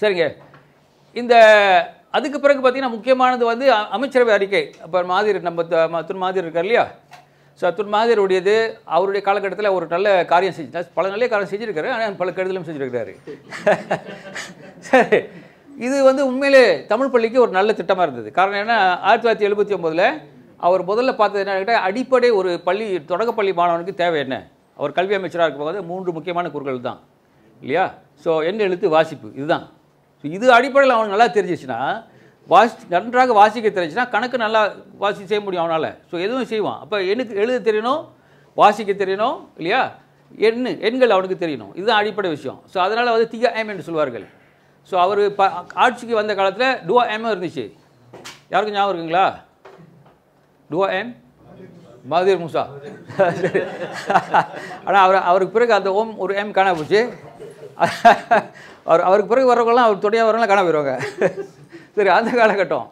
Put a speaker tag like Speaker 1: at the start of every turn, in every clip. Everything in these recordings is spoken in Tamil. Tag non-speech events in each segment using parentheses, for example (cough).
Speaker 1: சரிங்க இந்த அதுக்கு பிறகு பார்த்திங்கன்னா முக்கியமானது வந்து அமைச்சரவை அறிக்கை இப்போ மாதிரி நம்ம துன் மாதிரி இருக்கார் இல்லையா ஸோ அத்துன் மாதிரியுடையது அவருடைய காலகட்டத்தில் ஒரு நல்ல காரியம் செஞ்சு பல நல்ல காரியம் செஞ்சுருக்காரு ஆனால் பல கெடுதலும் செஞ்சுருக்கிறாரு (laughs) சரி இது வந்து உண்மையிலே தமிழ் பள்ளிக்கு ஒரு நல்ல திட்டமாக இருந்தது காரணம் என்ன ஆயிரத்தி தொள்ளாயிரத்தி எழுபத்தி ஒம்போதில் அவர் முதல்ல பார்த்தது என்ன கேட்டால் அடிப்படை ஒரு பள்ளி தொடக்கப்பள்ளி மாணவனுக்கு தேவை என்ன அவர் கல்வி அமைச்சராக இருக்கும்போது மூன்று முக்கியமான குறுகள் தான் இல்லையா ஸோ என்ன எழுத்து வாசிப்பு இதுதான் இது அடிப்படையில் அவனுக்கு நல்லா தெரிஞ்சிச்சுன்னா வாசி நன்றாக வாசிக்க தெரிஞ்சுன்னா கணக்கு நல்லா வாசி செய்ய முடியும் அவனால் ஸோ எதுவும் செய்வான் அப்போ எனக்கு எழுத தெரியணும் வாசிக்க தெரியணும் இல்லையா எண் எண்கள் அவனுக்கு தெரியணும் இதுதான் அடிப்படை விஷயம் ஸோ அதனால் வந்து தீய ஐம் என்று சொல்வார்கள் ஸோ அவர் ப ஆட்சிக்கு வந்த காலத்தில் டுவா ஐம் இருந்துச்சு யாருக்கும் ஞாபகம் இருக்குங்களா டுவா ஐம் மகதீர் மூசா ஆனால் அவர் அவருக்கு பிறகு அந்த ஓம் ஒரு எம் காண போச்சு அவர் அவருக்கு பிறகு வரவங்களாம் அவர் துணையாக வரவங்களாம் காண போயிடுவாங்க சரி அந்த காலகட்டம்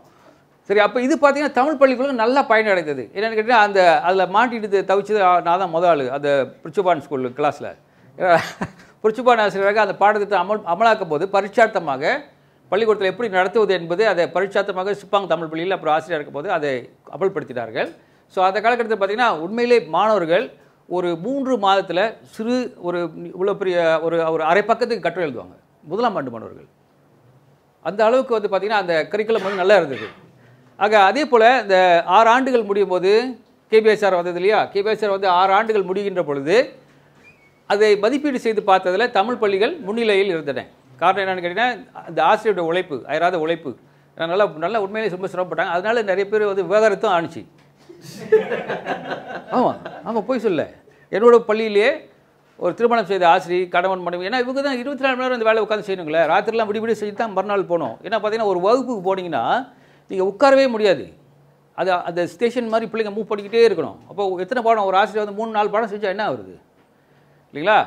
Speaker 1: சரி அப்போ இது பார்த்தீங்கன்னா தமிழ் பள்ளிகளுக்கு நல்லா பயனடைந்தது என்னென்னு கேட்டால் அந்த அதில் மாட்டிட்டு தவிச்சது நான் தான் முதல் ஆள் அந்த பிரிச்சுபான் ஸ்கூல் கிளாஸில் பிரிச்சுபான் ஆசிரியராக அந்த பாடத்திட்டம் அமல் அமலாக்கும் போது பரிச்சார்த்தமாக பள்ளிக்கூடத்தில் எப்படி நடத்துவது என்பது அதை பரிச்சார்த்தமாக சிப்பாங் தமிழ் பள்ளியில் அப்புறம் ஆசிரியர் இருக்கும் போது அதை அமல்படுத்தினார்கள் ஸோ அந்த காலகட்டத்தில் பார்த்திங்கன்னா உண்மையிலே மாணவர்கள் ஒரு மூன்று மாதத்தில் சிறு ஒரு இவ்வளோ பெரிய ஒரு ஒரு அரை பக்கத்துக்கு கட்டுரை எழுதுவாங்க முதலாம் ஆண்டு மாணவர்கள் அந்த அளவுக்கு வந்து பார்த்திங்கன்னா அந்த கரிக்குலம் வந்து நல்லா இருந்தது ஆக அதே போல் இந்த ஆறு ஆண்டுகள் முடியும் போது கேபிஎஸ்ஆர் வந்தது இல்லையா கேபிஎஸ்ஆர் வந்து ஆறு ஆண்டுகள் முடிகின்ற பொழுது அதை மதிப்பீடு செய்து பார்த்ததில் தமிழ் பள்ளிகள் முன்னிலையில் இருந்தன காரணம் என்னென்னு கேட்டீங்கன்னா அந்த ஆசிரியருடைய உழைப்பு அயராத உழைப்பு நல்லா நல்லா உண்மையிலேயே ரொம்ப சிரமப்பட்டாங்க அதனால நிறைய பேர் வந்து விவகாரத்தும் ஆணுச்சு ஆமாம் ஆமாம் போய் சொல்ல என்னோட பள்ளியிலேயே ஒரு திருமணம் செய்த ஆசிரியர் கணவன் மனைவி ஏன்னா இவங்க தான் இருபத்தி நாலு மணி நேரம் இந்த வேலை உட்காந்து செய்யணுங்களே ராத்திரிலாம் விடிவிடி செய்து தான் மறுநாள் போகணும் ஏன்னா பார்த்தீங்கன்னா ஒரு வகுப்புக்கு போனீங்கன்னா நீங்கள் உட்காரவே முடியாது அது அந்த ஸ்டேஷன் மாதிரி பிள்ளைங்க மூவ் பண்ணிக்கிட்டே இருக்கணும் அப்போ எத்தனை பாடம் ஒரு ஆசிரியர் வந்து மூணு நாலு பாடம் செஞ்சால் என்ன வருது இல்லைங்களா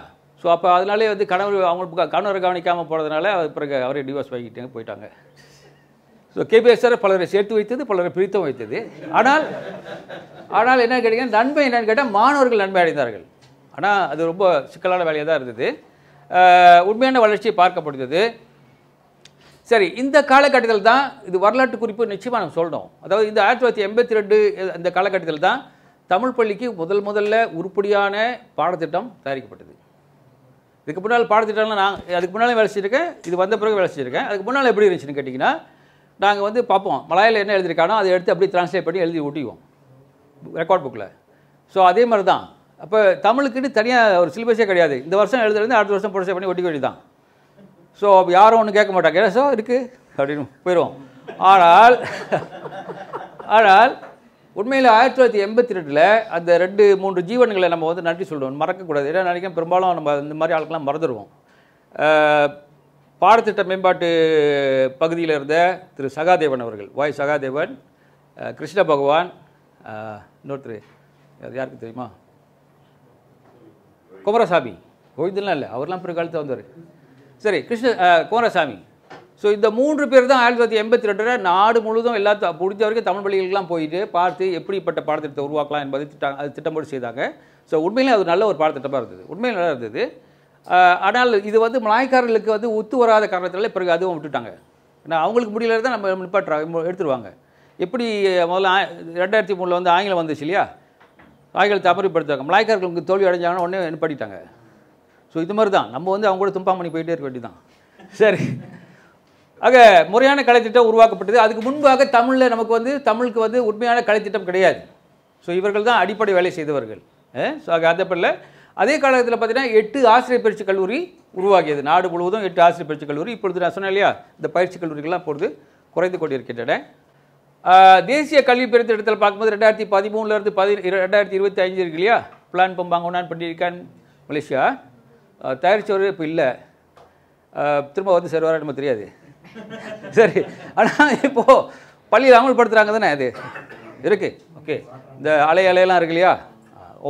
Speaker 1: ஸோ அப்போ அதனாலே வந்து கணவர் அவங்களுக்கு கணவரை கவனிக்காமல் போனதுனால பிறகு அவரே டிவோர்ஸ் வாங்கிட்டாங்க போயிட்டாங்க ஸோ கேபிஎஸ்ஆர் பலரை சேர்த்து வைத்தது பலரை பிரித்தும் வைத்தது ஆனால் ஆனால் என்ன கேட்டீங்கன்னா நன்மை என்னன்னு கேட்டால் மாணவர்கள் நன்மை அடைந்தார்கள் ஆனால் அது ரொம்ப சிக்கலான வேலையாக தான் இருந்தது உண்மையான வளர்ச்சி பார்க்கப்படுகிறது சரி இந்த காலகட்டத்தில் தான் இது வரலாற்று குறிப்பு நிச்சயமாக நம்ம சொல்லணும் அதாவது இந்த ஆயிரத்தி தொள்ளாயிரத்தி எண்பத்தி ரெண்டு இந்த காலகட்டத்தில் தான் தமிழ் பள்ளிக்கு முதல் முதல்ல உருப்படியான பாடத்திட்டம் தயாரிக்கப்பட்டது இதுக்கு முன்னால் பாடத்திட்டம்லாம் நான் அதுக்கு முன்னாலே வேலை செஞ்சுருக்கேன் இது வந்த பிறகு வேலை செஞ்சுருக்கேன் அதுக்கு முன்னால் எப்படி இருந்துச்சுன்னு கேட்டிங்கன்னா நாங்கள் வந்து பார்ப்போம் மலையில் என்ன எழுதியிருக்கானோ அதை எடுத்து அப்படியே ட்ரான்ஸ்லேட் பண்ணி எழுதி ஓட்டிவோம் ரெக்கார்ட் புக்கில் ஸோ அதே மாதிரி தான் அப்போ தமிழுக்குன்னு தனியாக ஒரு சிலபஸே கிடையாது இந்த வருஷம் எழுதுறது அடுத்த வருஷம் ப்ரொடியூஸ் பண்ணி ஒட்டிக்க தான் ஸோ அப்போ யாரும் ஒன்றும் கேட்க மாட்டாங்க ஏதோ ஸோ இருக்குது அப்படின்னு போயிடுவோம் ஆனால் ஆனால் உண்மையில் ஆயிரத்தி தொள்ளாயிரத்தி எண்பத்தி ரெண்டில் அந்த ரெண்டு மூன்று ஜீவன்களை நம்ம வந்து நன்றி சொல்கிறோம் மறக்கக்கூடாது ஏன்னா நினைக்கிறேன் பெரும்பாலும் நம்ம இந்த மாதிரி ஆளுக்கெல்லாம் மறந்துடுவோம் பாடத்திட்ட மேம்பாட்டு பகுதியில் இருந்த திரு சகாதேவன் அவர்கள் வாய் சகாதேவன் கிருஷ்ண பகவான் இன்னொருத்தர் யாருக்கு தெரியுமா குமரசாமி கோவிந்தெல்லாம் இல்லை அவர்லாம் காலத்தில் வந்தார் சரி கிருஷ்ண குமரசாமி ஸோ இந்த மூன்று பேர் தான் ஆயிரத்தி தொள்ளாயிரத்தி எண்பத்தி ரெண்டில் நாடு முழுவதும் எல்லாத்த முடிஞ்ச வரைக்கும் தமிழ் பள்ளிகளுக்கெல்லாம் போயிட்டு பார்த்து எப்படிப்பட்ட பாடத்திட்டத்தை உருவாக்கலாம் என்பதை திட்டம் அது திட்டமிட்டு செய்தாங்க ஸோ உண்மையிலே அது நல்ல ஒரு பாடத்திட்டமாக இருந்தது உண்மையில் நல்லா இருந்தது ஆனால் இது வந்து மலாய்க்காரர்களுக்கு வந்து ஒத்து வராத காரணத்தினால பிறகு அதுவும் விட்டுட்டாங்க ஏன்னா அவங்களுக்கு முடியலதான் தான் நம்ம நிப்பாட்டுறாங்க எடுத்துருவாங்க எப்படி முதல்ல ரெண்டாயிரத்தி மூணில் வந்து ஆங்கிலம் வந்துச்சு இல்லையா நாய்கள் மலாய்க்கார்கள் உங்களுக்கு தோல்வி அடைஞ்சாங்கன்னா உடனே என்ன பண்ணிட்டாங்க ஸோ இது மாதிரி தான் நம்ம வந்து அவங்க கூட தும்பா பண்ணி போயிட்டே இருக்க வேண்டியதான் சரி ஆக முறையான கலைத்திட்டம் உருவாக்கப்பட்டது அதுக்கு முன்பாக தமிழில் நமக்கு வந்து தமிழுக்கு வந்து உண்மையான கலைத்திட்டம் கிடையாது ஸோ இவர்கள் தான் அடிப்படை வேலை செய்தவர்கள் ஸோ ஆக அதை பண்ணல அதே காலகட்டத்தில் பார்த்தீங்கன்னா எட்டு ஆசிரியர் பயிற்சி கல்லூரி உருவாகியது நாடு முழுவதும் எட்டு ஆசிரியர் பயிற்சி கல்லூரி இப்பொழுது நான் சொன்னேன் இல்லையா இந்த பயிற்சி கல்லூரிகள்லாம் இப்பொழுது குறைந்து கொண்டிருக்கின்றன தேசிய கல்வி பெருத்திட்டத்தில் பார்க்கும்போது ரெண்டாயிரத்தி பதிமூணுலேருந்து பதி ரெண்டாயிரத்தி இருபத்தி அஞ்சு இருக்கு இல்லையா பிளான் பம்பாங்கண்ணான் பண்ணியிருக்கான் மலேசியா தயாரித்தவர் இப்போ இல்லை திரும்ப வந்து சரி வர நம்ம தெரியாது சரி ஆனால் இப்போது பள்ளியில் அமல்படுத்துகிறாங்க தானே அது இருக்குது ஓகே இந்த அலை அலையெல்லாம் இருக்கு இல்லையா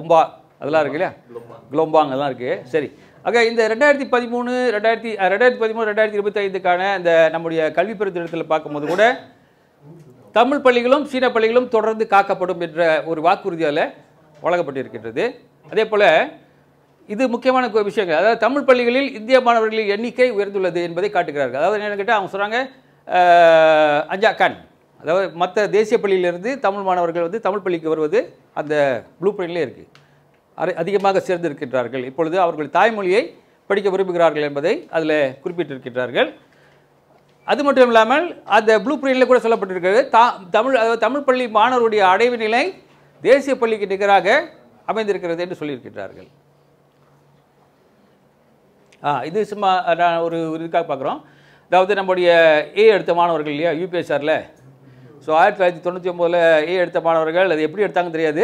Speaker 1: ஒம்பா அதெல்லாம் இருக்கு இல்லையா அதெல்லாம் இருக்குது சரி ஓகே இந்த ரெண்டாயிரத்தி பதிமூணு ரெண்டாயிரத்தி ரெண்டாயிரத்தி பதிமூணு ரெண்டாயிரத்தி இருபத்தி ஐந்துக்கான இந்த நம்முடைய கல்வி பெருத்திட்டத்தில் பார்க்கும்போது கூட தமிழ் பள்ளிகளும் சீன பள்ளிகளும் தொடர்ந்து காக்கப்படும் என்ற ஒரு வாக்குறுதியால் வழங்கப்பட்டிருக்கின்றது அதே போல் இது முக்கியமான விஷயங்கள் அதாவது தமிழ் பள்ளிகளில் இந்திய மாணவர்களின் எண்ணிக்கை உயர்ந்துள்ளது என்பதை காட்டுகிறார்கள் அதாவது என்னென்னு கேட்டால் அவங்க சொல்கிறாங்க அஞ்சா கண் அதாவது மற்ற தேசிய பள்ளியிலிருந்து தமிழ் மாணவர்கள் வந்து தமிழ் பள்ளிக்கு வருவது அந்த ப்ளூ பிரிண்ட்லேயே இருக்குது அதிகமாக சேர்ந்திருக்கின்றார்கள் இப்பொழுது அவர்கள் தாய்மொழியை படிக்க விரும்புகிறார்கள் என்பதை அதில் குறிப்பிட்டிருக்கின்றார்கள் அது மட்டும் இல்லாமல் அந்த ப்ளூ பிரிண்டில் கூட சொல்லப்பட்டிருக்கிறது தமிழ் அதாவது தமிழ் பள்ளி மாணவருடைய அடைவு நிலை தேசிய பள்ளிக்கு நிகராக அமைந்திருக்கிறது என்று சொல்லியிருக்கின்றார்கள் ஆ இது சும்மா நான் ஒரு இதுக்காக பார்க்குறோம் அதாவது நம்முடைய ஏ எடுத்த மாணவர்கள் இல்லையா யூபிஎஸ்ஆரில் ஸோ ஆயிரத்தி தொள்ளாயிரத்தி தொண்ணூற்றி ஒம்போதில் ஏ எடுத்த மாணவர்கள் அது எப்படி எடுத்தாங்கன்னு தெரியாது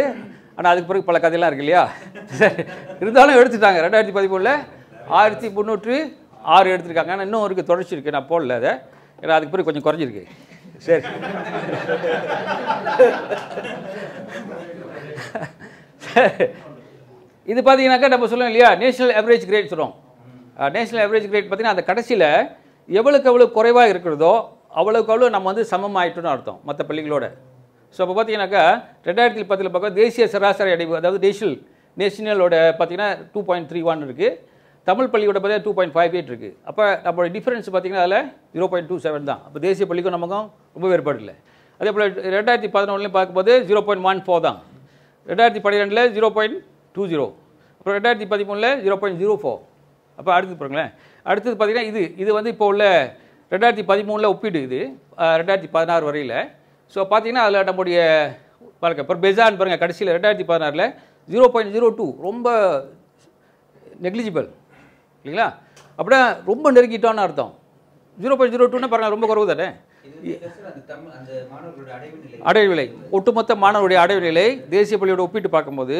Speaker 1: ஆனால் அதுக்கு பிறகு பல கதையெல்லாம் இருக்கு இல்லையா (laughs) இருந்தாலும் எடுத்துட்டாங்க ரெண்டாயிரத்தி பதிமூணில் ஆயிரத்தி முந்நூற்று ஆறு எடுத்திருக்காங்க ஆனால் இன்னும் இருக்குது தொடர்ச்சி இருக்குது நான் போடல அதை ஏன்னா அதுக்கு பிறகு கொஞ்சம் குறைஞ்சிருக்கு சரி இது பார்த்தீங்கன்னாக்கா நம்ம சொல்லுவோம் இல்லையா நேஷனல் ஆவரேஜ் கிரேட் சொல்லுவோம் நேஷனல் ஆவரேஜ் கிரேட் பார்த்தீங்கன்னா அந்த கடைசியில் எவ்வளோக்கு எவ்வளோ குறைவாக இருக்கிறதோ அவ்வளோக்கு அவ்வளோ நம்ம வந்து சமம் ஆகிட்டோம்னு அர்த்தம் மற்ற பள்ளிகளோட ஸோ அப்போ பார்த்தீங்கன்னாக்கா ரெண்டாயிரத்தி பத்தில் பார்க்க தேசிய சராசரி அடைவு அதாவது நேஷனல் நேஷனலோட பார்த்தீங்கன்னா டூ பாயிண்ட் த்ரீ ஒன் இருக்குது தமிழ் பள்ளியோட பார்த்தீங்கன்னா டூ பாயிண்ட் ஃபைவ் எயிட் இருக்குது அப்போ நம்மளோட டிஃப்ரென்ஸ் பார்த்திங்கன்னா அதில் ஜீரோ பாயிண்ட் டூ செவன் தான் அப்போ தேசிய பள்ளிக்கும் நமக்கும் ரொம்ப வேறுபாடு இல்லை அதே போல் ரெண்டாயிரத்தி பதினொன்றுலையும் பார்க்கும்போது ஜீரோ பாயிண்ட் ஒன் ஃபோர் தான் ரெண்டாயிரத்தி பன்னிரெண்டில் ஜீரோ பாயிண்ட் டூ ஜீரோ அப்புறம் ரெண்டாயிரத்தி பதிமூணில் ஜீரோ பாயிண்ட் ஜீரோ ஃபோர் அப்போ அடுத்து பாருங்களேன் அடுத்தது பார்த்திங்கன்னா இது இது வந்து இப்போ உள்ள ரெண்டாயிரத்தி பதிமூணில் ஒப்பீடு இது ரெண்டாயிரத்தி பதினாறு வரையில் ஸோ பார்த்திங்கன்னா அதில் நம்முடைய பாருங்க அப்புறம் பெஸான் பாருங்கள் கடைசியில் ரெண்டாயிரத்தி பதினாறில் ஜீரோ பாயிண்ட் ஜீரோ டூ ரொம்ப நெக்லிஜிபிள் இல்லைங்களா அப்படின்னா ரொம்ப நெருக்கிட்டோன்னு அர்த்தம் ஜீரோ பாயிண்ட் ஜீரோ டூன்னா பாருங்கள் ரொம்ப குறவு தானே அடைவு ஒட்டுமொத்த மாணவருடைய அடைவு நிலை தேசிய பள்ளியோட ஒப்பிட்டு பார்க்கும்போது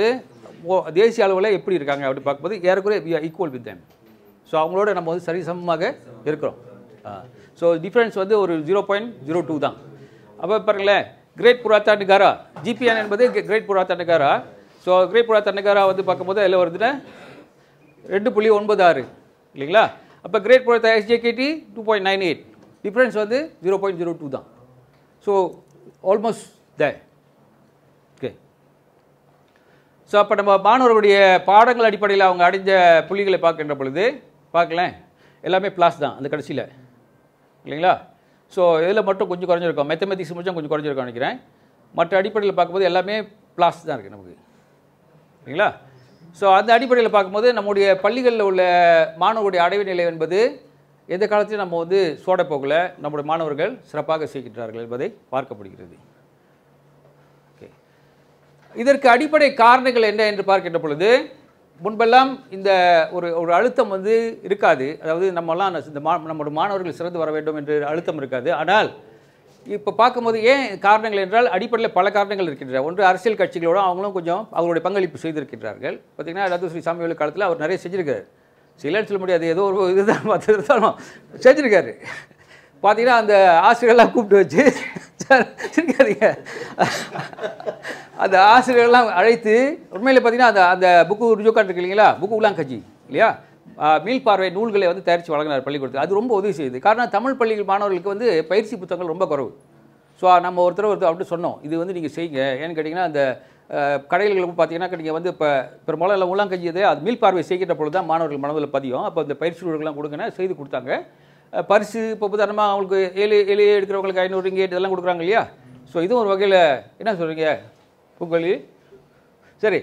Speaker 1: தேசிய அளவில் எப்படி இருக்காங்க அப்படி பார்க்கும்போது ஏறக்குறைய we equal with them so அவங்களோட நம்ம வந்து சரிசமமாக இருக்கிறோம் ஸோ டிஃப்ரென்ஸ் வந்து ஒரு ஜீரோ பாயிண்ட் ஜீரோ டூ தான் அப்போ பாருங்களேன் கிரேட் புராத்தா நிகாரா ஜிபிஎன் என்பது கிரேட் புராத்தா நிகாரா ஸோ கிரேட் புராத்தா நிகாரா வந்து பார்க்கும்போது அதில் வருதுன்னா ரெண்டு புள்ளி ஒன்பது ஆறு இல்லைங்களா அப்போ grade product SJKD two point nine eight difference வந்து ஜீரோ பாயிண்ட் ஜீரோ டூ தான் so almost the okay so அப்போ நம்ம மாணவர்களுடைய பாடங்கள் அடிப்படையில் அவங்க அடைஞ்ச புள்ளிகளை பார்க்கின்ற பொழுது பார்க்கலாம் எல்லாமே பிளாஸ் தான் அந்த கடைசியில் இல்லைங்களா ஸோ இதில் மட்டும் கொஞ்சம் குறைஞ்சிருக்கும் மெத்தமெத்திக்ஸ் மட்டும் கொஞ்சம் குறைஞ்சிருக்கும் நினைக்கிறேன் மற்ற அடிப்படையில் பார்க்கும்போது எல்லாமே பிளாஸ் தான் இருக்குது நமக்கு இல்லைங்களா ஸோ அந்த அடிப்படையில் பார்க்கும்போது நம்முடைய பள்ளிகளில் உள்ள மாணவருடைய அடைவு நிலை என்பது எந்த காலத்திலையும் நம்ம வந்து சோட நம்முடைய மாணவர்கள் சிறப்பாக செய்கின்றார்கள் என்பதை பார்க்கப்படுகிறது ஓகே இதற்கு அடிப்படை காரணங்கள் என்ன என்று பார்க்கின்ற பொழுது முன்பெல்லாம் இந்த ஒரு ஒரு அழுத்தம் வந்து இருக்காது அதாவது நம்மலாம் இந்த மா நம்முடைய மாணவர்கள் சிறந்து வர வேண்டும் என்று அழுத்தம் இருக்காது ஆனால் இப்போ பார்க்கும்போது ஏன் காரணங்கள் என்றால் அடிப்படையில் பல காரணங்கள் இருக்கின்றன ஒன்று அரசியல் கட்சிகளோடு அவங்களும் கொஞ்சம் அவருடைய பங்களிப்பு செய்திருக்கின்றார்கள் பார்த்திங்கன்னா ராஜஸ்ரீ சாமி உள்ள காலத்தில் அவர் நிறைய செஞ்சுருக்காரு சிலர் சொல்ல முடியாது ஏதோ ஒரு (laughs) இதுதான் பார்த்துருந்தாலும் செஞ்சுருக்காரு பார்த்தீங்கன்னா அந்த ஆசிரியர்லாம் கூப்பிட்டு வச்சு (laughs) அந்த ஆசிரியர்லாம் அழைத்து உண்மையில் பார்த்தீங்கன்னா அந்த அந்த புக்கு ருஜோக்கான் இருக்கு இல்லைங்களா புக்கு உலாங்கஜி இல்லையா மீள்பார்வை நூல்களை வந்து தயாரித்து வழங்கினார் பள்ளிக்கூடத்தில் அது ரொம்ப உதவி செய்யுது காரணம் தமிழ் பள்ளிகள் மாணவர்களுக்கு வந்து பயிற்சி புத்தகங்கள் ரொம்ப குறவு ஸோ நம்ம ஒருத்தர் ஒருத்தர் அப்படின்னு சொன்னோம் இது வந்து நீங்கள் செய்யுங்க ஏன்னு கேட்டிங்கன்னா அந்த கடைகளுக்கு பார்த்தீங்கன்னா நீங்கள் வந்து இப்போ பெரும்பாலும் எல்லாம் உலங்கஞ்சியது அது மீள்பார்வை செய்கிற பொழுது தான் மாணவர்கள் மனதில் பதியும் அப்போ அந்த பயிற்சி நூல்கள்லாம் கொடுங்கன்னா செய்து கொடுத்தாங்க பரிசு இப்போ உதாரணமாக அவங்களுக்கு ஏழு ஏழு எடுக்கிறவங்களுக்கு ஐநூறு இங்கே இதெல்லாம் கொடுக்குறாங்க இல்லையா ஸோ இதுவும் ஒரு வகையில் என்ன சொல்கிறீங்க உங்களி சரி